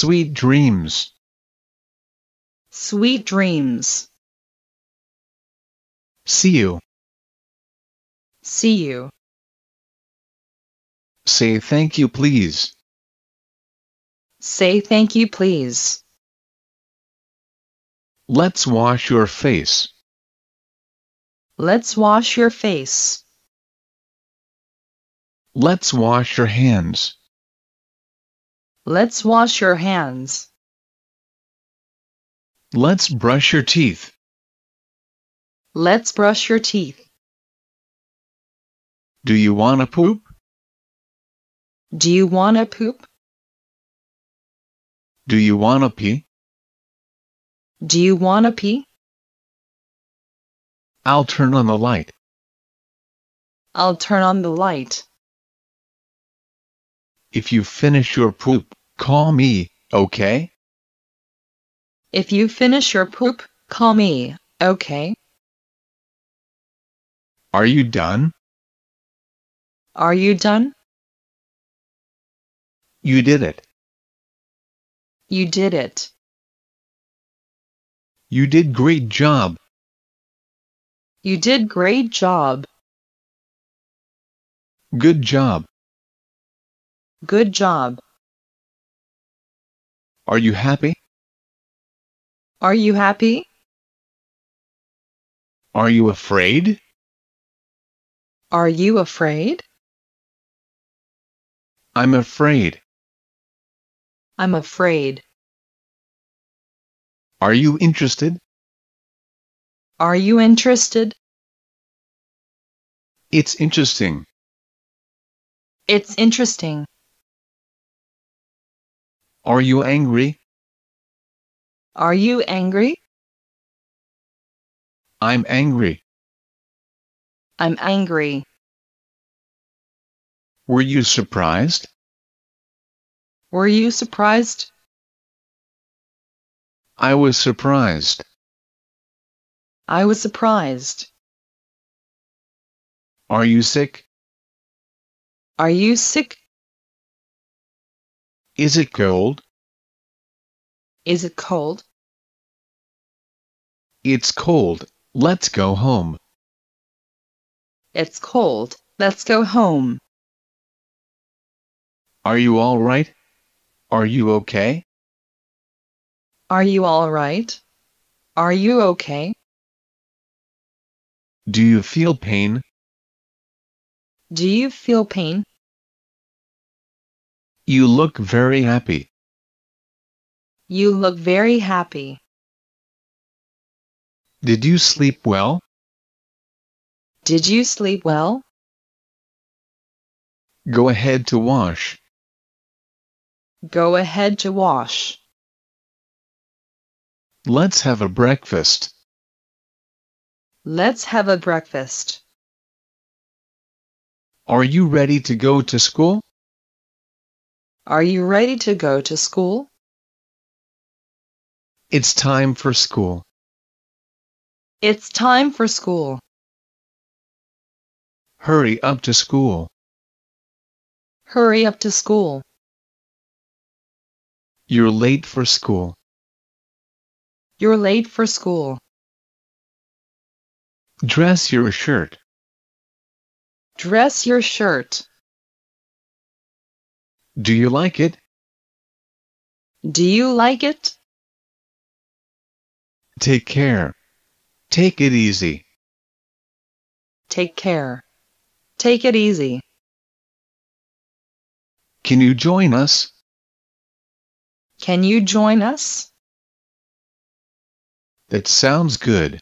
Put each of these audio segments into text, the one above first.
Sweet dreams. Sweet dreams. See you. See you. Say thank you, please. Say thank you, please. Let's wash your face. Let's wash your face. Let's wash your hands. Let's wash your hands. Let's brush your teeth. Let's brush your teeth. Do you wanna poop? Do you wanna poop? Do you wanna pee? Do you wanna pee? I'll turn on the light. I'll turn on the light. If you finish your poop, call me, okay? If you finish your poop, call me, okay? Are you done? Are you done? You did it. You did it. You did great job. You did great job. Good job. Good job. Are you happy? Are you happy? Are you afraid? Are you afraid? I'm afraid. I'm afraid. Are you interested? Are you interested? It's interesting. It's interesting. Are you angry? Are you angry? I'm angry. I'm angry. Were you surprised? Were you surprised? I was surprised. I was surprised. Are you sick? Are you sick? Is it cold? Is it cold? It's cold. Let's go home. It's cold. Let's go home. Are you all right? Are you okay? Are you all right? Are you okay? Do you feel pain? Do you feel pain? You look very happy. You look very happy. Did you sleep well? Did you sleep well? Go ahead to wash. Go ahead to wash. Let's have a breakfast. Let's have a breakfast. Are you ready to go to school? Are you ready to go to school? It's time for school. It's time for school. Hurry up to school. Hurry up to school. You're late for school. You're late for school. Dress your shirt. Dress your shirt. Do you like it? Do you like it? Take care. Take it easy. Take care. Take it easy. Can you join us? Can you join us? That sounds good.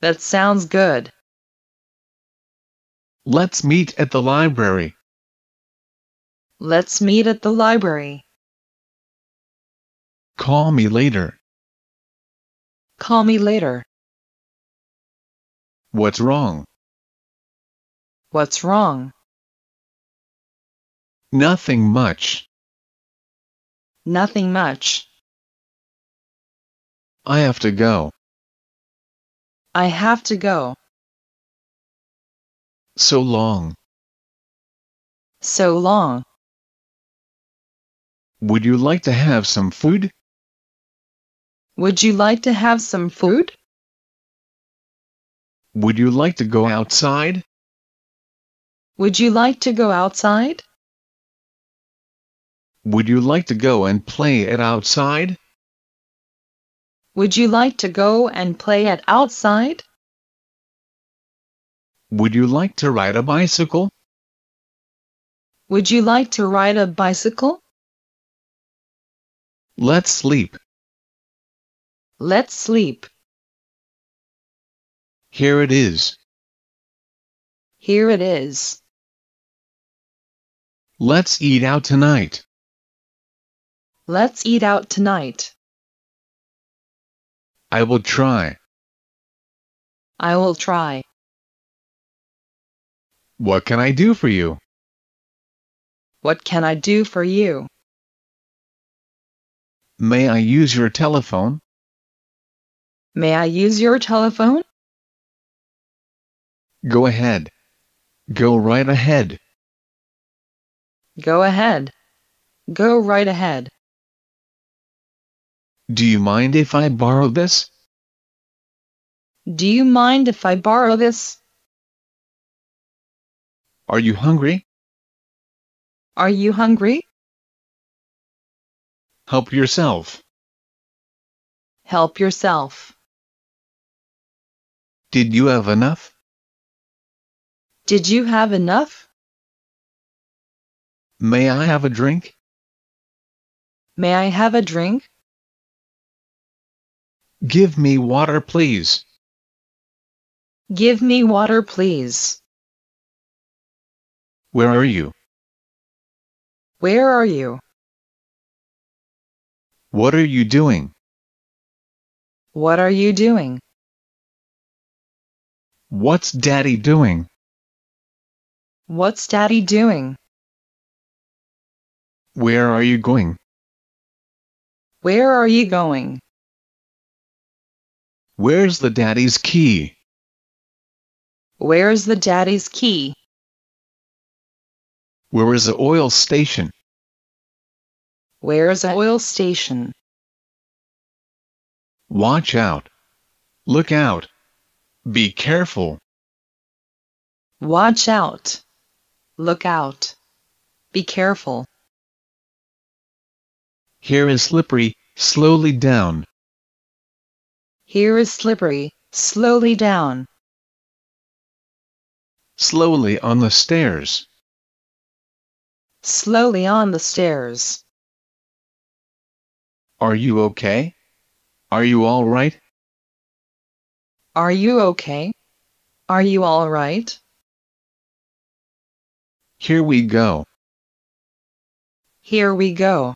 That sounds good. Let's meet at the library. Let's meet at the library. Call me later. Call me later. What's wrong? What's wrong? Nothing much. Nothing much. I have to go. I have to go. So long. So long. Would you like to have some food? Would you like to have some food? Would you like to go outside? Would you like to go outside? Would you like to go and play it outside? Would you like to go and play it outside? Would you like to ride a bicycle? Would you like to ride a bicycle? Let's sleep. Let's sleep. Here it is. Here it is. Let's eat out tonight. Let's eat out tonight. I will try. I will try. What can I do for you? What can I do for you? May I use your telephone? May I use your telephone? Go ahead. Go right ahead. Go ahead. Go right ahead. Do you mind if I borrow this? Do you mind if I borrow this? Are you hungry? Are you hungry? Help yourself. Help yourself. Did you have enough? Did you have enough? May I have a drink? May I have a drink? Give me water, please. Give me water, please. Where are you? Where are you? What are you doing? What are you doing? What's daddy doing? What's daddy doing? Where are you going? Where are you going? Where's the daddy's key? Where's the daddy's key? Where is the oil station? Where's a oil station? Watch out. Look out. Be careful. Watch out. Look out. Be careful. Here is slippery, slowly down. Here is slippery, slowly down. Slowly on the stairs. Slowly on the stairs. Are you okay? Are you all right? Are you okay? Are you all right? Here we go. Here we go.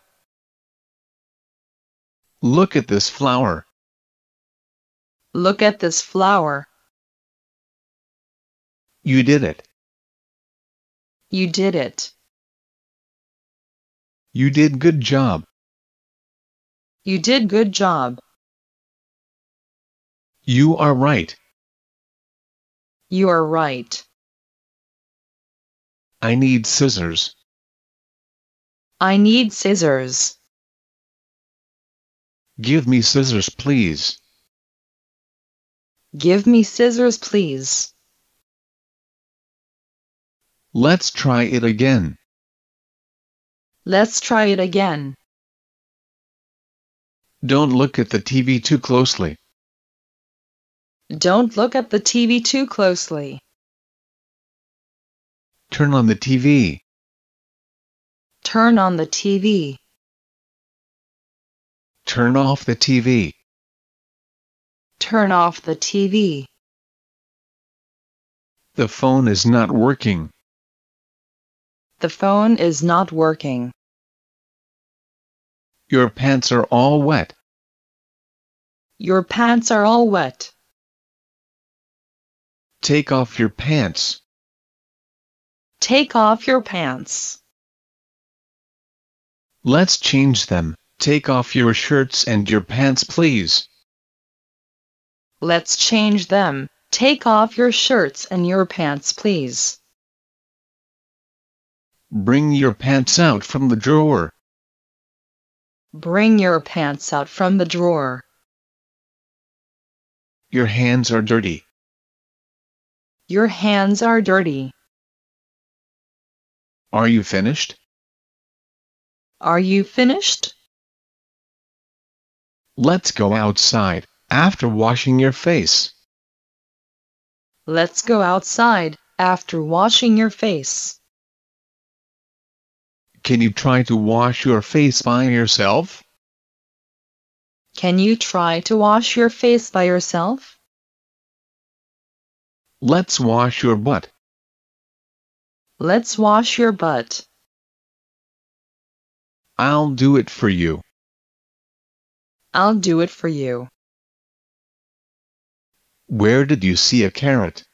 Look at this flower. Look at this flower. You did it. You did it. You did good job. You did good job. You are right. You are right. I need scissors. I need scissors. Give me scissors, please. Give me scissors, please. Let's try it again. Let's try it again. Don't look at the TV too closely. Don't look at the TV too closely. Turn on the TV. Turn on the TV. Turn off the TV. Turn off the TV. The phone is not working. The phone is not working. Your pants are all wet. Your pants are all wet. Take off your pants. Take off your pants. Let's change them. Take off your shirts and your pants, please. Let's change them. Take off your shirts and your pants, please. Bring your pants out from the drawer. Bring your pants out from the drawer. Your hands are dirty. Your hands are dirty. Are you finished? Are you finished? Let's go outside after washing your face. Let's go outside after washing your face. Can you try to wash your face by yourself? Can you try to wash your face by yourself? Let's wash your butt. Let's wash your butt. I'll do it for you. I'll do it for you. Where did you see a carrot?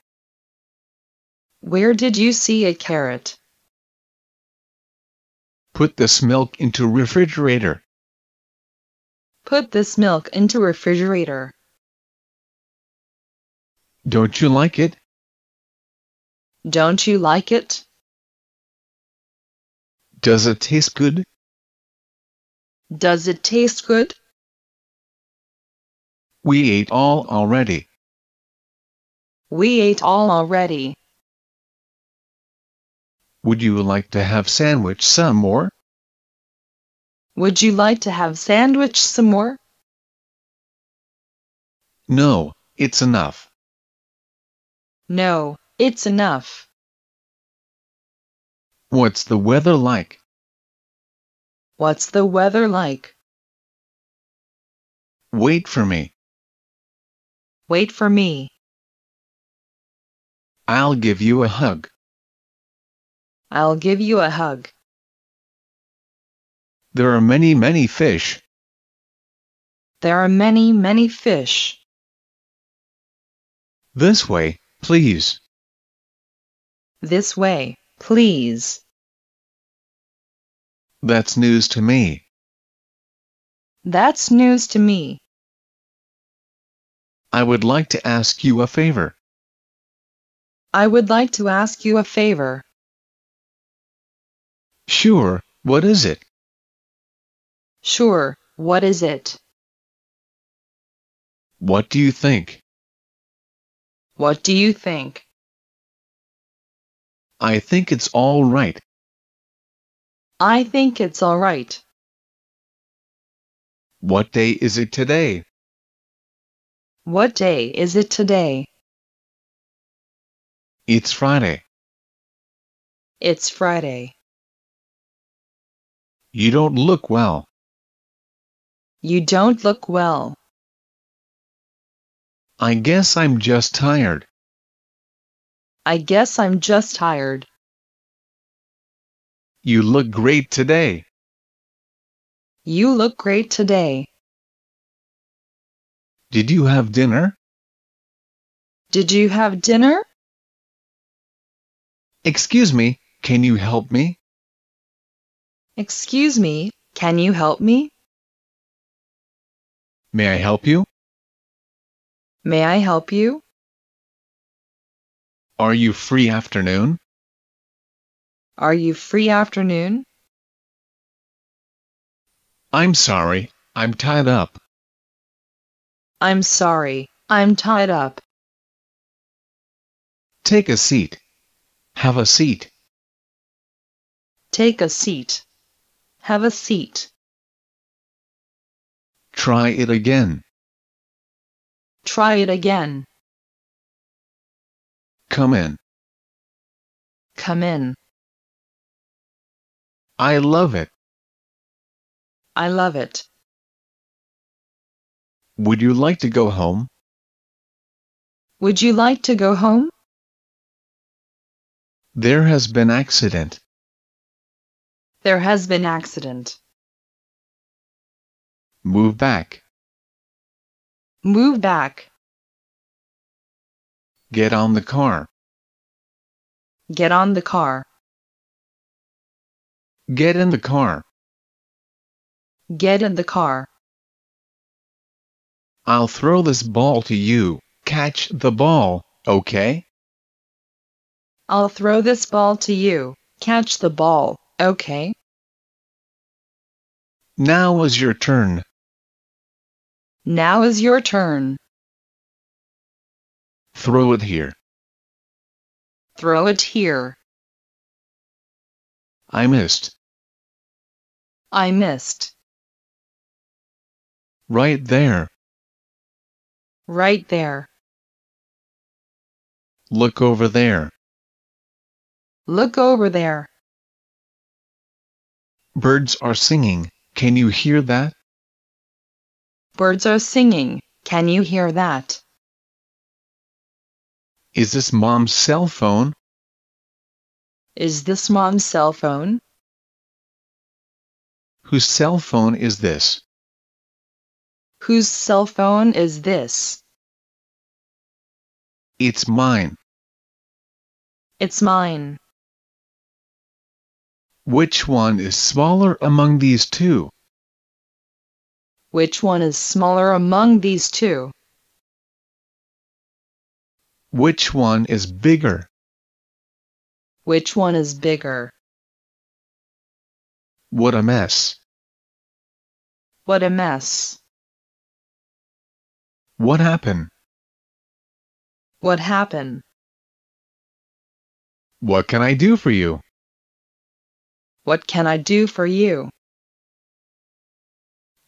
Where did you see a carrot? Put this milk into refrigerator. Put this milk into refrigerator. Don't you like it? Don't you like it? Does it taste good? Does it taste good? We ate all already. We ate all already. Would you like to have sandwich some more? Would you like to have sandwich some more? No, it's enough. No, it's enough. What's the weather like? What's the weather like? Wait for me. Wait for me. I'll give you a hug. I'll give you a hug. There are many, many fish. There are many, many fish. This way, please. This way, please. That's news to me. That's news to me. I would like to ask you a favor. I would like to ask you a favor. Sure, what is it? Sure, what is it? What do you think? What do you think? I think it's all right. I think it's all right. What day is it today? What day is it today? It's Friday. It's Friday. You don't look well. You don't look well. I guess I'm just tired. I guess I'm just tired. You look great today. You look great today. Did you have dinner? Did you have dinner? Excuse me, can you help me? Excuse me, can you help me? May I help you? May I help you? Are you free afternoon? Are you free afternoon? I'm sorry, I'm tied up. I'm sorry, I'm tied up. Take a seat. Have a seat. Take a seat. Have a seat. Try it again. Try it again. Come in. Come in. I love it. I love it. Would you like to go home? Would you like to go home? There has been accident. There has been accident. Move back. Move back. Get on the car. Get on the car. Get in the car. Get in the car. I'll throw this ball to you. Catch the ball, okay? I'll throw this ball to you. Catch the ball. Okay. Now is your turn. Now is your turn. Throw it here. Throw it here. I missed. I missed. Right there. Right there. Look over there. Look over there. Birds are singing. Can you hear that? Birds are singing. Can you hear that? Is this mom's cell phone? Is this mom's cell phone? Whose cell phone is this? Whose cell phone is this? It's mine. It's mine. Which one is smaller among these two? Which one is smaller among these two? Which one is bigger? Which one is bigger? What a mess. What a mess. What happened? What happened? What can I do for you? What can I do for you?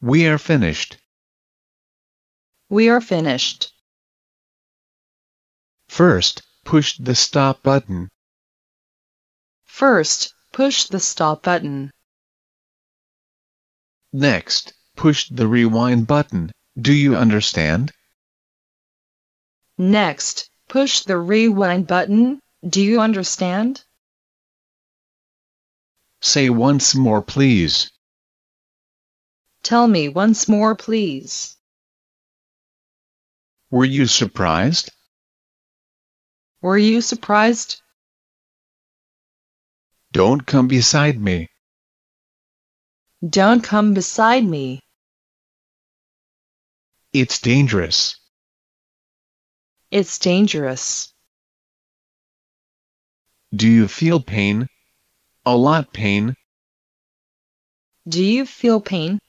We are finished. We are finished. First, push the stop button. First, push the stop button. Next, push the rewind button. Do you understand? Next, push the rewind button. Do you understand? Say once more, please. Tell me once more, please. Were you surprised? Were you surprised? Don't come beside me. Don't come beside me. It's dangerous. It's dangerous. Do you feel pain? A lot pain. Do you feel pain?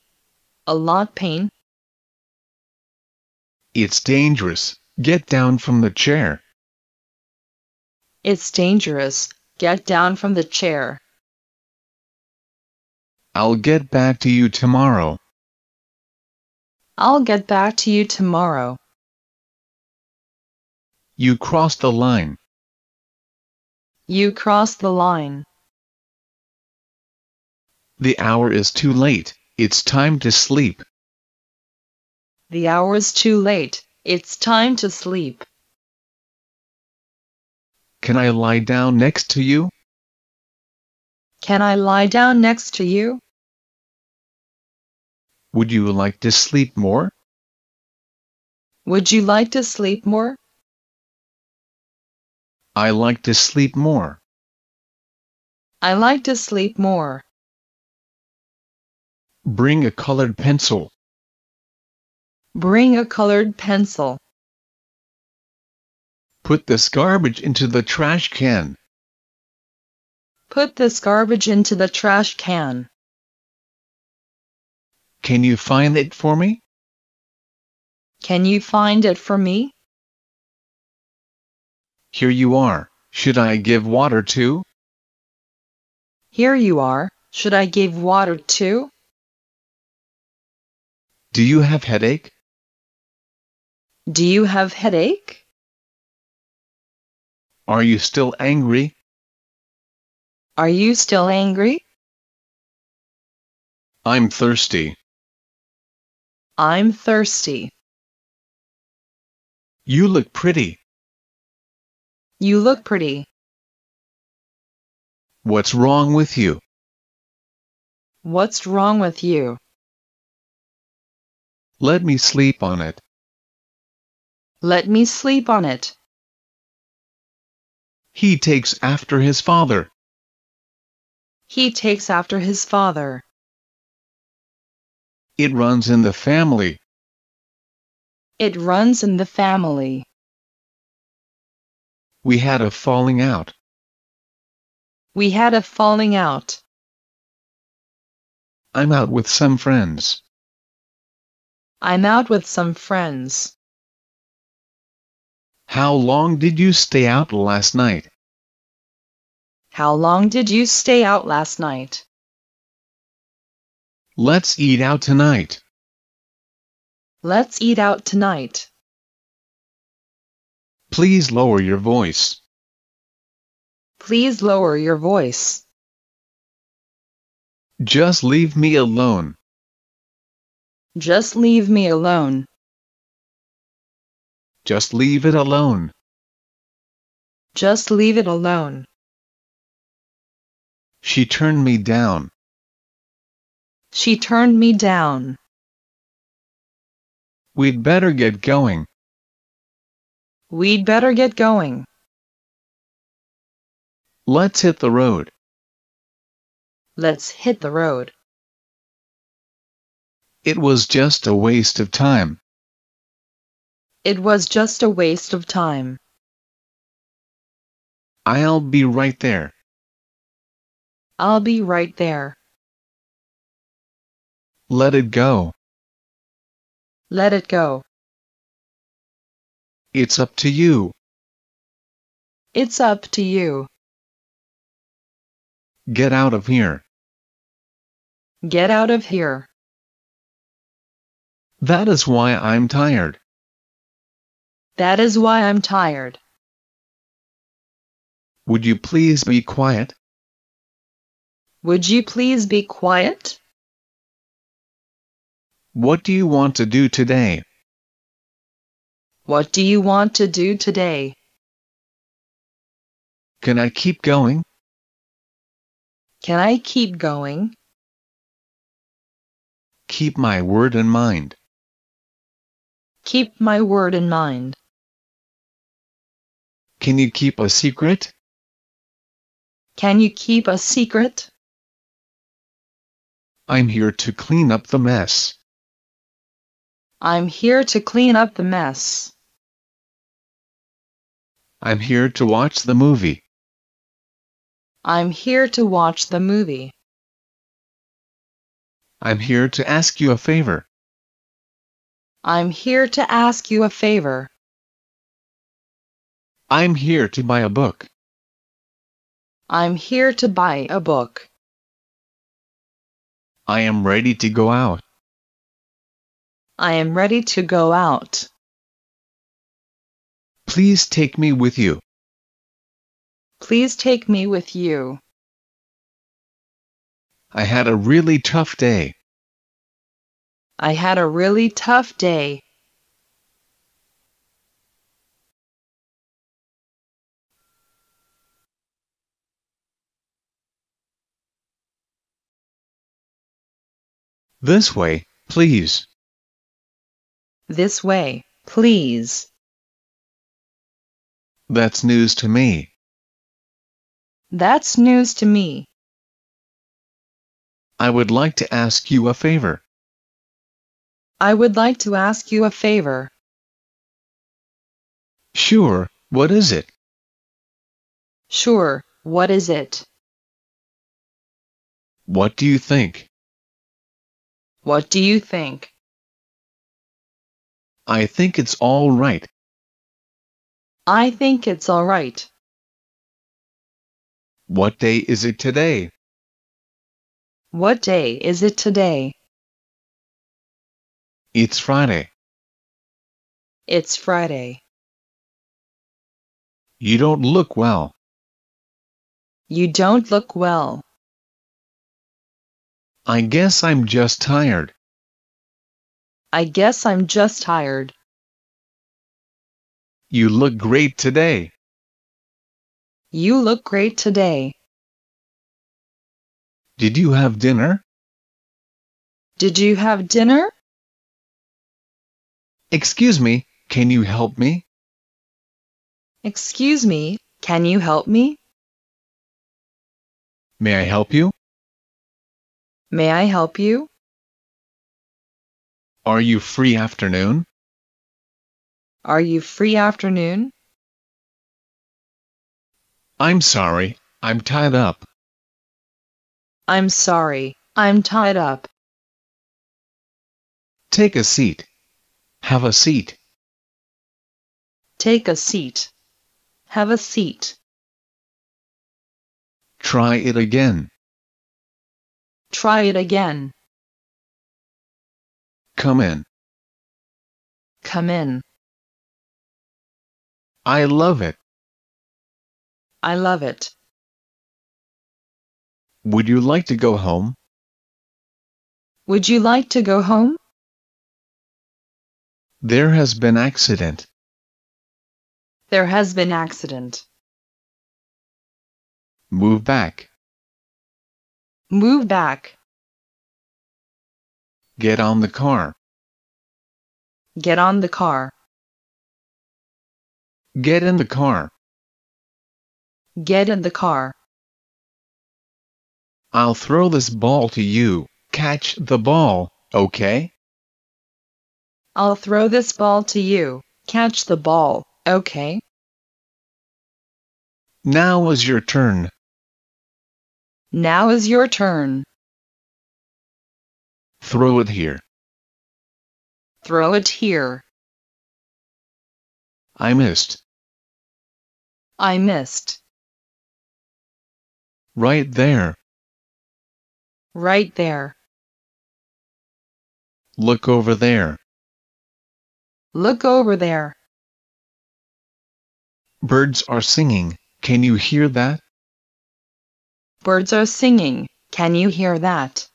A lot pain. It's dangerous. Get down from the chair. It's dangerous. Get down from the chair. I'll get back to you tomorrow. I'll get back to you tomorrow. You crossed the line. You crossed the line. The hour is too late, it's time to sleep. The hour is too late, it's time to sleep. Can I lie down next to you? Can I lie down next to you? Would you like to sleep more? Would you like to sleep more? I like to sleep more. I like to sleep more. Bring a colored pencil. Bring a colored pencil. Put this garbage into the trash can. Put this garbage into the trash can. Can you find it for me? Can you find it for me? Here you are. Should I give water to? Here you are. Should I give water to? Do you have headache? Do you have headache? Are you still angry? Are you still angry? I'm thirsty. I'm thirsty. You look pretty. You look pretty. What's wrong with you? What's wrong with you? Let me sleep on it. Let me sleep on it. He takes after his father. He takes after his father. It runs in the family. It runs in the family. We had a falling out. We had a falling out. I'm out with some friends. I'm out with some friends. How long did you stay out last night? How long did you stay out last night? Let's eat out tonight. Let's eat out tonight. Please lower your voice. Please lower your voice. Just leave me alone. Just leave me alone. Just leave it alone. Just leave it alone. She turned me down. She turned me down. We'd better get going. We'd better get going. Let's hit the road. Let's hit the road. It was just a waste of time. It was just a waste of time. I'll be right there. I'll be right there. Let it go. Let it go. It's up to you. It's up to you. Get out of here. Get out of here. That is why I'm tired. That is why I'm tired. Would you please be quiet? Would you please be quiet? What do you want to do today? What do you want to do today? Can I keep going? Can I keep going? Keep my word in mind. Keep my word in mind. Can you keep a secret? Can you keep a secret? I'm here to clean up the mess. I'm here to clean up the mess. I'm here to watch the movie. I'm here to watch the movie. I'm here to ask you a favor. I'm here to ask you a favor. I'm here to buy a book. I'm here to buy a book. I am ready to go out. I am ready to go out. Please take me with you. Please take me with you. I had a really tough day. I had a really tough day. This way, please. This way, please. That's news to me. That's news to me. I would like to ask you a favor. I would like to ask you a favor. Sure, what is it? Sure, what is it? What do you think? What do you think? I think it's all right. I think it's all right. What day is it today? What day is it today? It's Friday. It's Friday. You don't look well. You don't look well. I guess I'm just tired. I guess I'm just tired. You look great today. You look great today. Did you have dinner? Did you have dinner? Excuse me, can you help me? Excuse me, can you help me? May I help you? May I help you? Are you free afternoon? Are you free afternoon? I'm sorry, I'm tied up. I'm sorry, I'm tied up. Take a seat. Have a seat. Take a seat. Have a seat. Try it again. Try it again. Come in. Come in. I love it. I love it. Would you like to go home? Would you like to go home? There has been accident. There has been accident. Move back. Move back. Get on the car. Get on the car. Get in the car. Get in the car. I'll throw this ball to you. Catch the ball, okay? I'll throw this ball to you. Catch the ball, okay? Now is your turn. Now is your turn. Throw it here. Throw it here. I missed. I missed. Right there. Right there. Look over there. Look over there. Birds are singing. Can you hear that? Birds are singing. Can you hear that?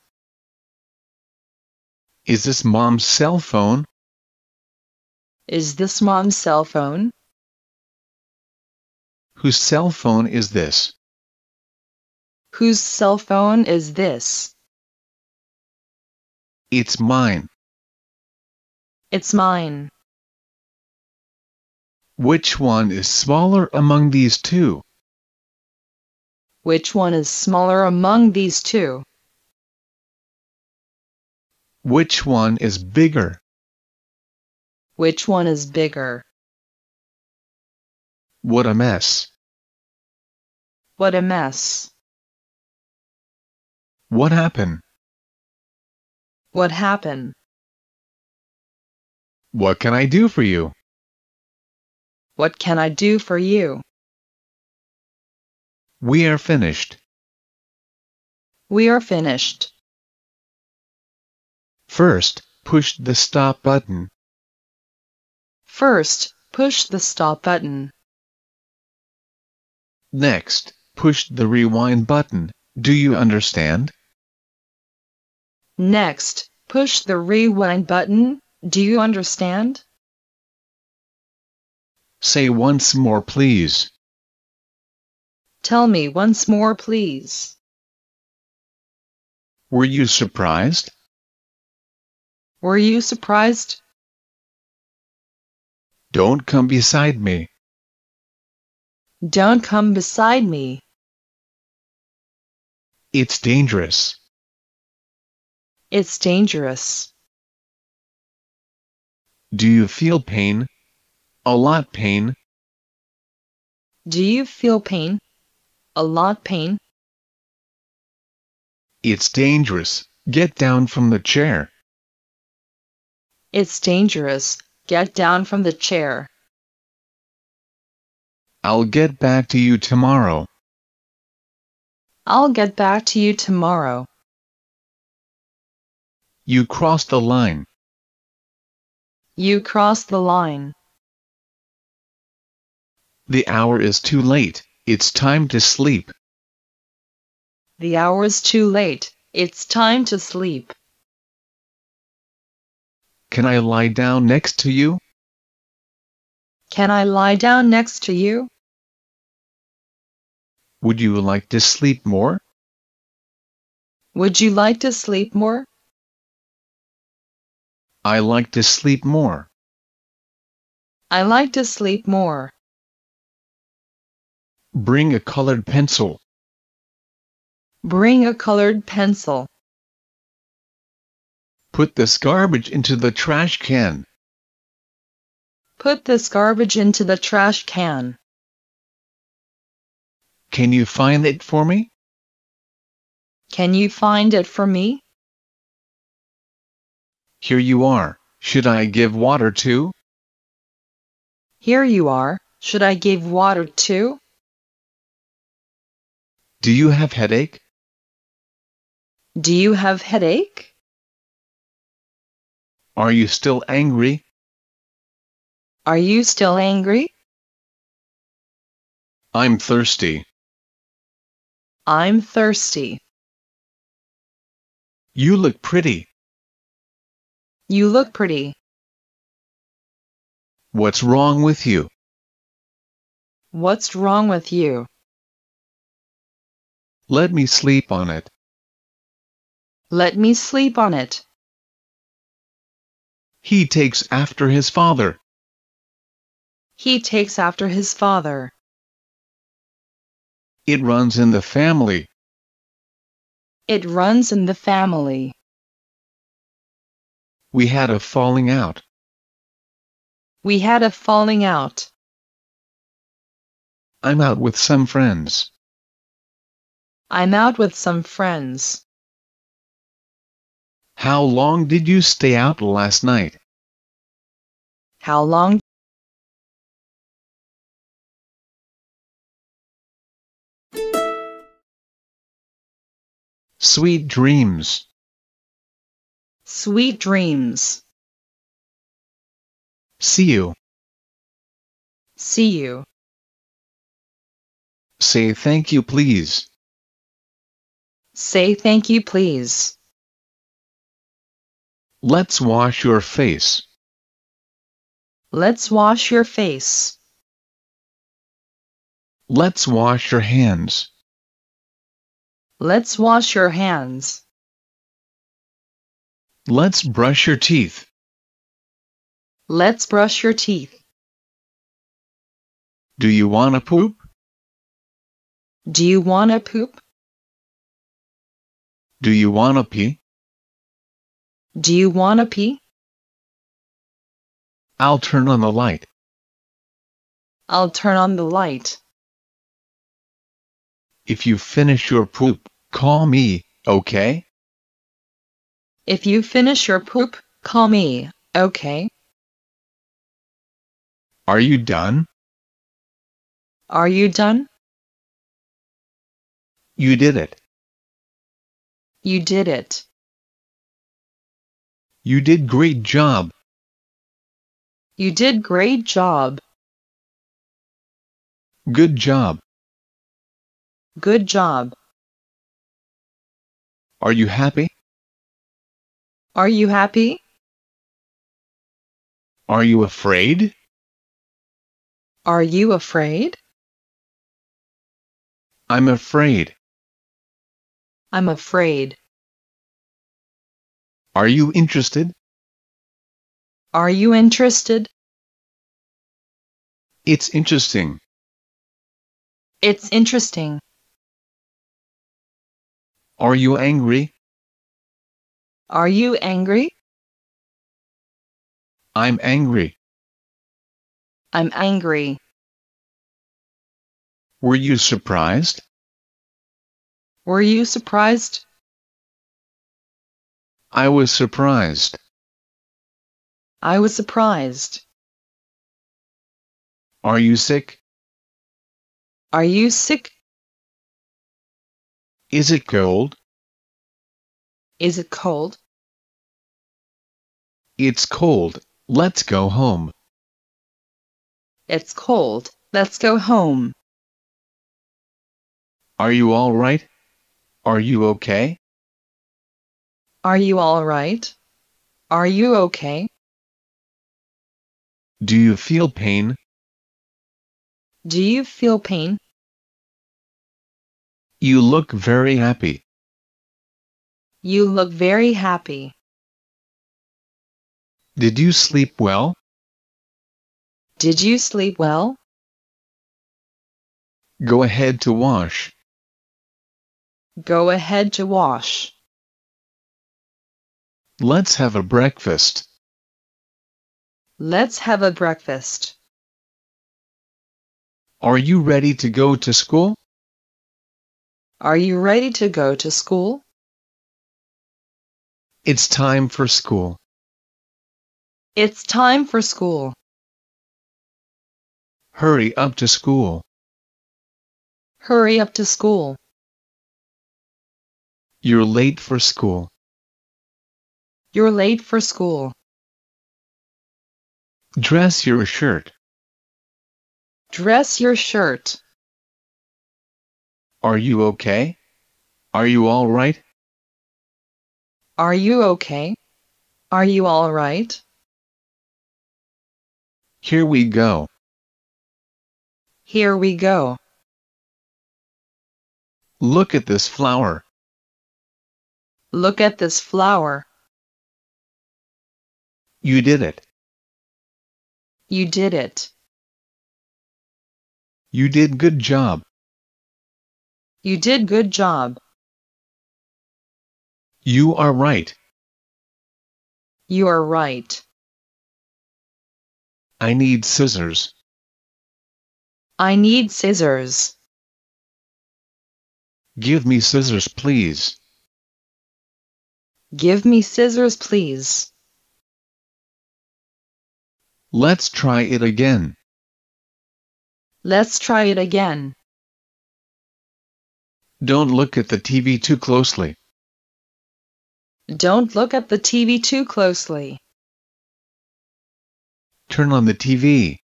Is this mom's cell phone? Is this mom's cell phone? Whose cell phone is this? Whose cell phone is this? It's mine. It's mine. Which one is smaller among these two? Which one is smaller among these two? Which one is bigger? Which one is bigger? What a mess. What a mess. What happened? What happened? What can I do for you? What can I do for you? We are finished. We are finished. First, push the stop button. First, push the stop button. Next, push the rewind button. Do you understand? Next, push the rewind button. Do you understand? Say once more, please. Tell me once more, please. Were you surprised? Were you surprised? Don't come beside me. Don't come beside me. It's dangerous. It's dangerous. Do you feel pain? A lot pain. Do you feel pain? A lot pain. It's dangerous. Get down from the chair. It's dangerous. Get down from the chair. I'll get back to you tomorrow. I'll get back to you tomorrow. You crossed the line. You crossed the line. The hour is too late, it's time to sleep. The hour is too late, it's time to sleep. Can I lie down next to you? Can I lie down next to you? Would you like to sleep more? Would you like to sleep more? I like to sleep more. I like to sleep more. Bring a colored pencil. Bring a colored pencil. Put this garbage into the trash can. Put this garbage into the trash can. Can you find it for me? Can you find it for me? Here you are. Should I give water to? Here you are. Should I give water to? Do you have headache? Do you have headache? Are you still angry? Are you still angry? I'm thirsty. I'm thirsty. You look pretty. You look pretty. What's wrong with you? What's wrong with you? Let me sleep on it. Let me sleep on it. He takes after his father. He takes after his father. It runs in the family. It runs in the family. We had a falling out. We had a falling out. I'm out with some friends. I'm out with some friends. How long did you stay out last night? How long? Sweet dreams. Sweet dreams. See you. See you. Say thank you, please. Say thank you, please. Let's wash your face. Let's wash your face. Let's wash your hands. Let's wash your hands. Let's brush your teeth. Let's brush your teeth. Do you want to poop? Do you want to poop? Do you wanna pee? Do you wanna pee? I'll turn on the light. I'll turn on the light. If you finish your poop, call me, okay? If you finish your poop, call me, okay? Are you done? Are you done? You did it. You did it. You did great job. You did great job. Good job. Good job. Are you happy? Are you happy? Are you afraid? Are you afraid? I'm afraid. I'm afraid. Are you interested? Are you interested? It's interesting. It's interesting. Are you angry? Are you angry? I'm angry. I'm angry. Were you surprised? Were you surprised? I was surprised. I was surprised. Are you sick? Are you sick? Is it cold? Is it cold? It's cold. Let's go home. It's cold. Let's go home. Are you all right? Are you okay? Are you all right? Are you okay? Do you feel pain? Do you feel pain? You look very happy. You look very happy. Did you sleep well? Did you sleep well? Go ahead to wash. Go ahead to wash. Let's have a breakfast. Let's have a breakfast. Are you ready to go to school? Are you ready to go to school? It's time for school. It's time for school. Hurry up to school. Hurry up to school. You're late for school. You're late for school. Dress your shirt. Dress your shirt. Are you okay? Are you all right? Are you okay? Are you all right? Here we go. Here we go. Look at this flower. Look at this flower. You did it. You did it. You did good job. You did good job. You are right. You are right. I need scissors. I need scissors. Give me scissors, please. Give me scissors, please. Let's try it again. Let's try it again. Don't look at the TV too closely. Don't look at the TV too closely. Turn on the TV.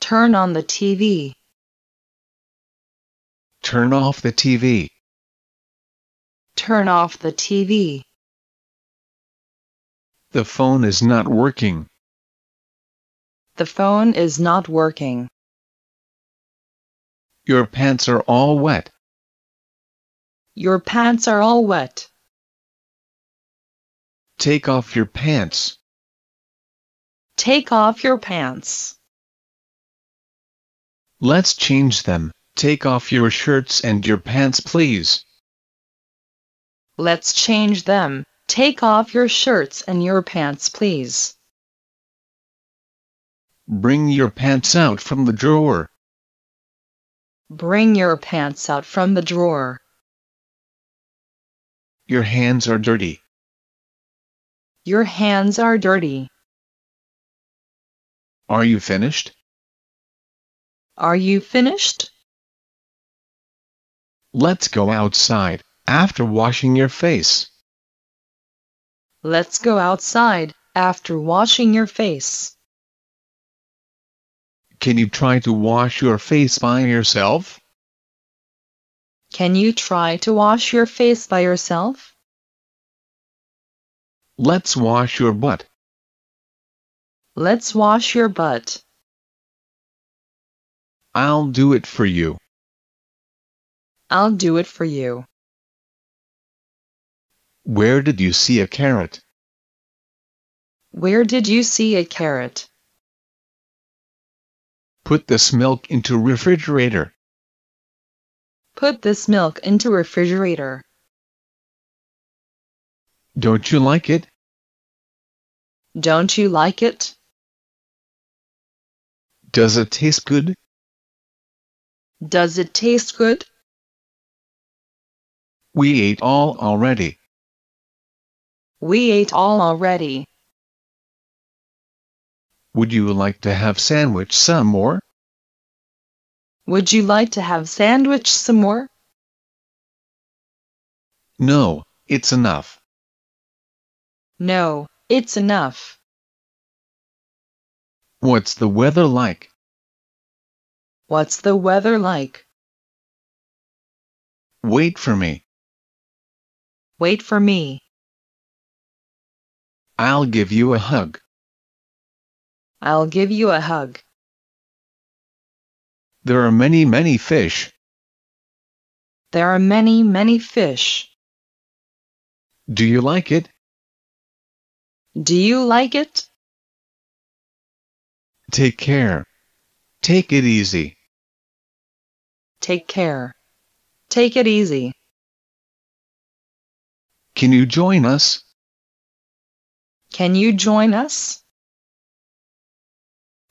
Turn on the TV. Turn off the TV. Turn off the TV. The phone is not working. The phone is not working. Your pants are all wet. Your pants are all wet. Take off your pants. Take off your pants. Let's change them. Take off your shirts and your pants, please. Let's change them. Take off your shirts and your pants, please. Bring your pants out from the drawer. Bring your pants out from the drawer. Your hands are dirty. Your hands are dirty. Are you finished? Are you finished? Let's go outside after washing your face. Let's go outside after washing your face. Can you try to wash your face by yourself? Can you try to wash your face by yourself? Let's wash your butt. Let's wash your butt. I'll do it for you. I'll do it for you. Where did you see a carrot? Where did you see a carrot? Put this milk into refrigerator. Put this milk into refrigerator. Don't you like it? Don't you like it? Does it taste good? Does it taste good? We ate all already. We ate all already. Would you like to have sandwich some more? Would you like to have sandwich some more? No, it's enough. No, it's enough. What's the weather like? What's the weather like? Wait for me. Wait for me. I'll give you a hug. I'll give you a hug. There are many, many fish. There are many, many fish. Do you like it? Do you like it? Take care. Take it easy. Take care. Take it easy. Can you join us? Can you join us?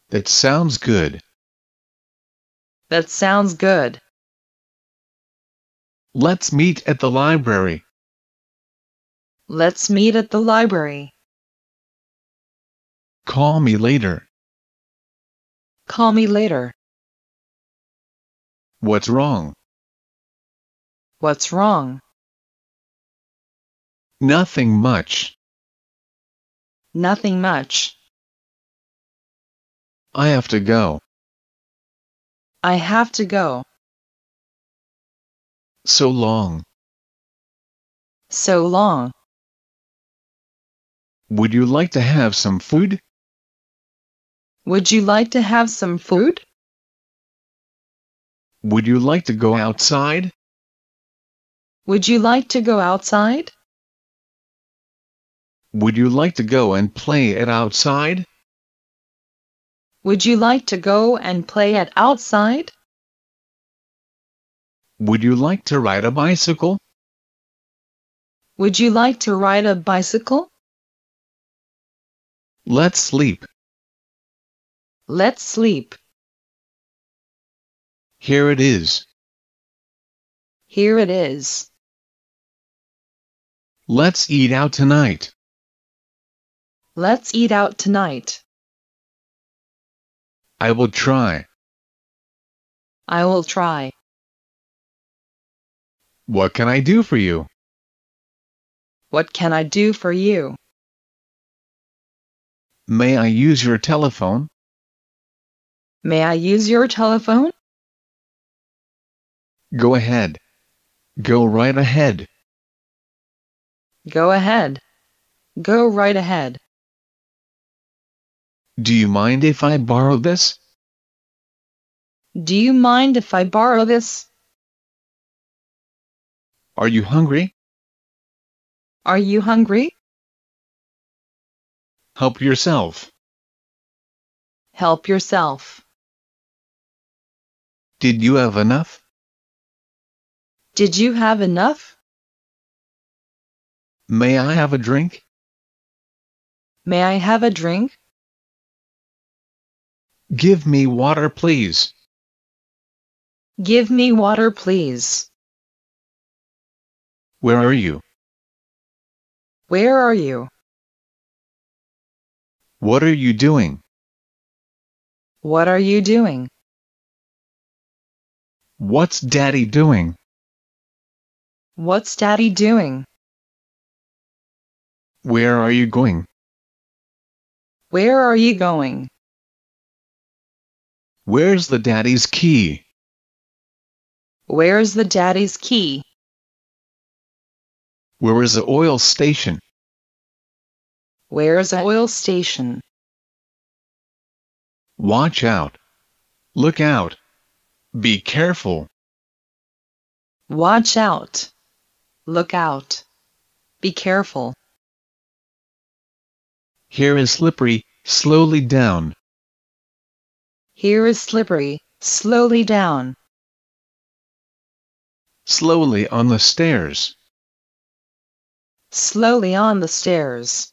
That sounds good. That sounds good. Let's meet at the library. Let's meet at the library. Call me later. Call me later. What's wrong? What's wrong? Nothing much. Nothing much. I have to go. I have to go. So long. So long. Would you like to have some food? Would you like to have some food? Would you like to go outside? Would you like to go outside? Would you like to go and play it outside? Would you like to go and play it outside? Would you like to ride a bicycle? Would you like to ride a bicycle? Let's sleep. Let's sleep. Here it is. Here it is. Let's eat out tonight. Let's eat out tonight. I will try. I will try. What can I do for you? What can I do for you? May I use your telephone? May I use your telephone? Go ahead. Go right ahead. Go ahead. Go right ahead. Do you mind if I borrow this? Do you mind if I borrow this? Are you hungry? Are you hungry? Help yourself. Help yourself. Did you have enough? Did you have enough? May I have a drink? May I have a drink? Give me water, please. Give me water, please. Where are you? Where are you? What are you doing? What are you doing? What's daddy doing? What's daddy doing? Where are you going? Where are you going? Where's the daddy's key? Where's the daddy's key? Where is the oil station? Where is the oil station? Watch out. Look out. Be careful. Watch out. Look out. Be careful. Here is slippery, slowly down. Here is slippery, slowly down. Slowly on the stairs. Slowly on the stairs.